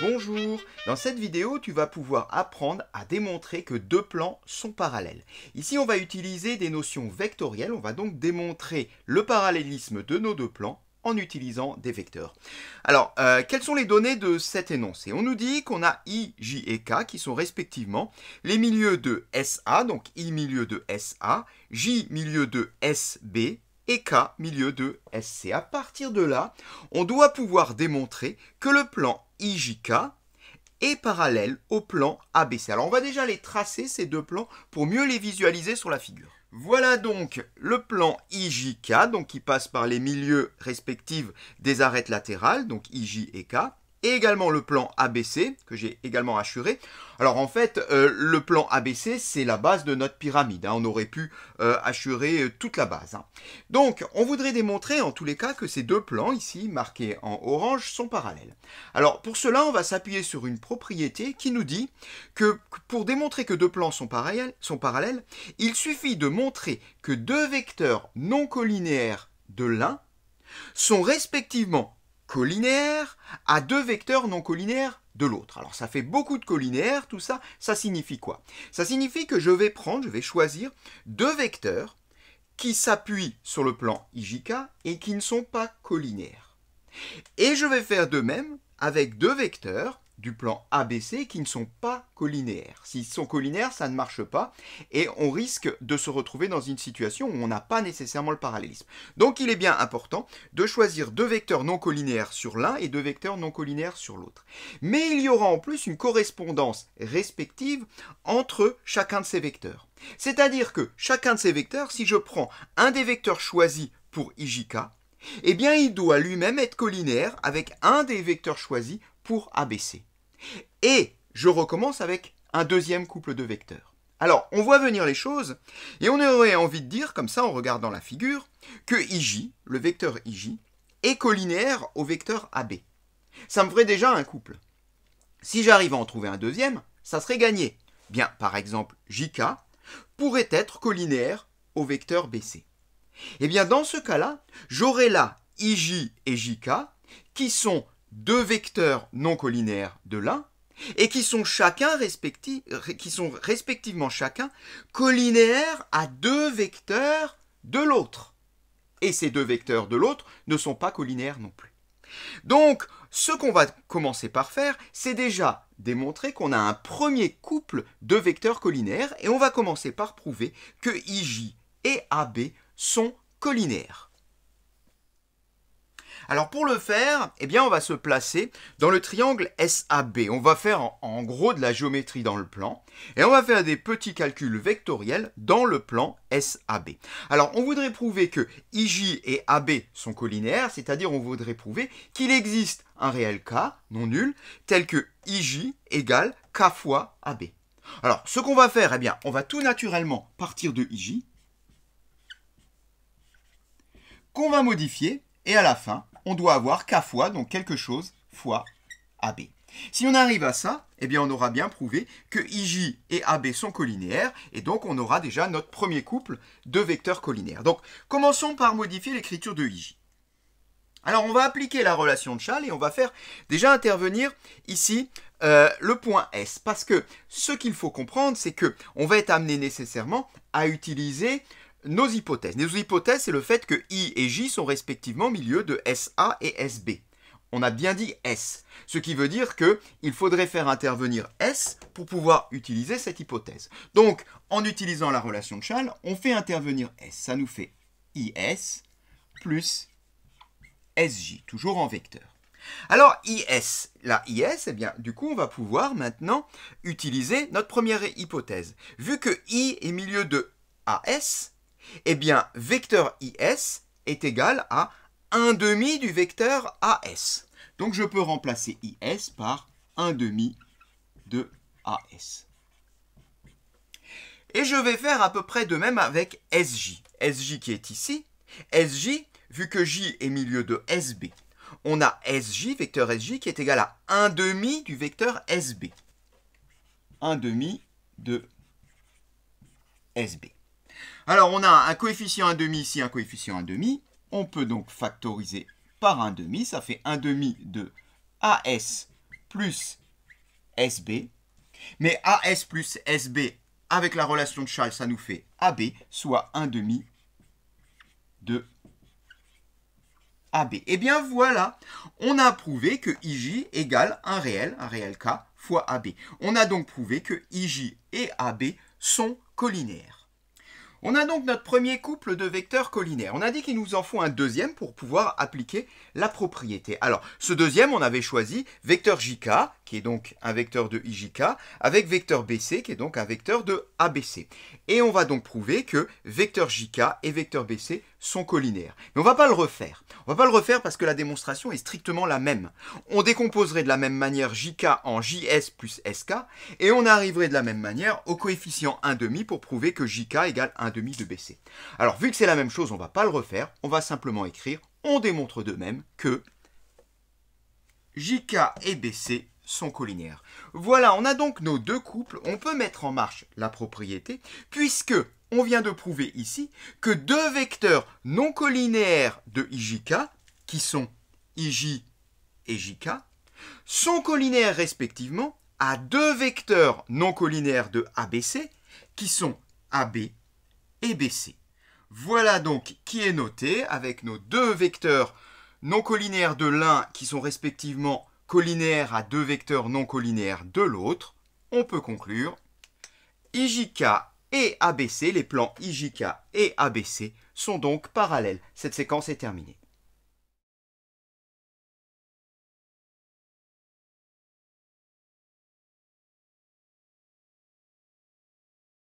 Bonjour Dans cette vidéo, tu vas pouvoir apprendre à démontrer que deux plans sont parallèles. Ici, on va utiliser des notions vectorielles, on va donc démontrer le parallélisme de nos deux plans en utilisant des vecteurs. Alors, euh, quelles sont les données de cet énoncé On nous dit qu'on a I, J et K qui sont respectivement les milieux de SA, donc I milieu de SA, J milieu de SB, et K milieu de SC. À partir de là, on doit pouvoir démontrer que le plan IJK est parallèle au plan ABC. Alors on va déjà les tracer ces deux plans pour mieux les visualiser sur la figure. Voilà donc le plan IJK, donc qui passe par les milieux respectifs des arêtes latérales, donc IJ et K également le plan ABC, que j'ai également assuré. Alors en fait, euh, le plan ABC, c'est la base de notre pyramide. Hein. On aurait pu euh, assurer euh, toute la base. Hein. Donc, on voudrait démontrer en tous les cas que ces deux plans, ici, marqués en orange, sont parallèles. Alors pour cela, on va s'appuyer sur une propriété qui nous dit que pour démontrer que deux plans sont parallèles, sont parallèles il suffit de montrer que deux vecteurs non collinéaires de l'un sont respectivement collinéaire à deux vecteurs non collinaires de l'autre. Alors ça fait beaucoup de collinéaires, tout ça, ça signifie quoi Ça signifie que je vais prendre, je vais choisir deux vecteurs qui s'appuient sur le plan IJK et qui ne sont pas collinaires. Et je vais faire de même avec deux vecteurs du plan ABC qui ne sont pas collinéaires. S'ils sont collinéaires, ça ne marche pas et on risque de se retrouver dans une situation où on n'a pas nécessairement le parallélisme. Donc il est bien important de choisir deux vecteurs non collinéaires sur l'un et deux vecteurs non collinéaires sur l'autre. Mais il y aura en plus une correspondance respective entre chacun de ces vecteurs. C'est-à-dire que chacun de ces vecteurs, si je prends un des vecteurs choisis pour IJK, eh bien il doit lui-même être collinéaire avec un des vecteurs choisis pour ABC. Et je recommence avec un deuxième couple de vecteurs. Alors, on voit venir les choses, et on aurait envie de dire, comme ça en regardant la figure, que IJ, le vecteur IJ, est collinéaire au vecteur AB. Ça me ferait déjà un couple. Si j'arrive à en trouver un deuxième, ça serait gagné. Bien, par exemple, JK pourrait être collinéaire au vecteur BC. Et eh bien, dans ce cas-là, j'aurai là IJ et JK qui sont deux vecteurs non collinaires de l'un et qui sont, chacun respectivement chacun collinaires à deux vecteurs de l'autre. Et ces deux vecteurs de l'autre ne sont pas collinaires non plus. Donc, ce qu'on va commencer par faire, c'est déjà démontrer qu'on a un premier couple de vecteurs collinaires et on va commencer par prouver que IJ et AB sont collinaires. Alors pour le faire, eh bien on va se placer dans le triangle SAB. On va faire en, gros de la géométrie dans le plan et on va faire des petits calculs vectoriels dans le plan SAB. Alors on voudrait prouver que IJ et AB sont collinéaires, c'est-à-dire on voudrait prouver qu'il existe un réel K non nul tel que IJ égale K fois AB. Alors ce qu'on va faire, eh bien on va tout naturellement partir de IJ qu'on va modifier et à la fin, on doit avoir k fois, donc quelque chose fois AB. Si on arrive à ça, eh bien on aura bien prouvé que IJ et AB sont collinéaires, et donc on aura déjà notre premier couple de vecteurs collinéaires. Donc commençons par modifier l'écriture de IJ. Alors on va appliquer la relation de Schall et on va faire déjà intervenir ici euh, le point S. Parce que ce qu'il faut comprendre, c'est que on va être amené nécessairement à utiliser nos hypothèses. Nos hypothèses, c'est le fait que I et J sont respectivement milieu de SA et SB. On a bien dit S, ce qui veut dire qu'il faudrait faire intervenir S pour pouvoir utiliser cette hypothèse. Donc, en utilisant la relation de Schall, on fait intervenir S. Ça nous fait IS plus SJ, toujours en vecteur. Alors IS, la IS, eh bien, du coup, on va pouvoir maintenant utiliser notre première hypothèse. Vu que I est milieu de AS, eh bien, vecteur IS est égal à 1 demi du vecteur AS. Donc je peux remplacer IS par 1 demi de AS. Et je vais faire à peu près de même avec SJ. SJ qui est ici. SJ, vu que J est milieu de SB, on a SJ, vecteur SJ, qui est égal à 1 demi du vecteur SB. 1 demi de SB. Alors on a un coefficient demi ici, un coefficient demi. On peut donc factoriser par demi. Ça fait demi de AS plus SB. Mais AS plus SB, avec la relation de Charles, ça nous fait AB, soit demi de AB. Et eh bien voilà, on a prouvé que IJ égale un réel, un réel K, fois AB. On a donc prouvé que IJ et AB sont collinéaires. On a donc notre premier couple de vecteurs collinaires. On a dit qu'il nous en faut un deuxième pour pouvoir appliquer la propriété. Alors, ce deuxième, on avait choisi vecteur JK qui est donc un vecteur de IJK, avec vecteur BC, qui est donc un vecteur de ABC. Et on va donc prouver que vecteur JK et vecteur BC sont collinaires. Mais on va pas le refaire. On va pas le refaire parce que la démonstration est strictement la même. On décomposerait de la même manière JK en JS plus SK, et on arriverait de la même manière au coefficient 1,5 pour prouver que JK égale 1,5 de BC. Alors, vu que c'est la même chose, on va pas le refaire. On va simplement écrire, on démontre de même que JK et BC sont collinaires. Voilà, on a donc nos deux couples, on peut mettre en marche la propriété, puisque on vient de prouver ici que deux vecteurs non collinaires de IJK, qui sont IJ et JK, sont collinaires respectivement à deux vecteurs non collinaires de ABC, qui sont AB et BC. Voilà donc qui est noté avec nos deux vecteurs non collinaires de l'un qui sont respectivement collinéaire à deux vecteurs non collinéaires de l'autre, on peut conclure IJK et ABC, les plans IJK et ABC sont donc parallèles. Cette séquence est terminée.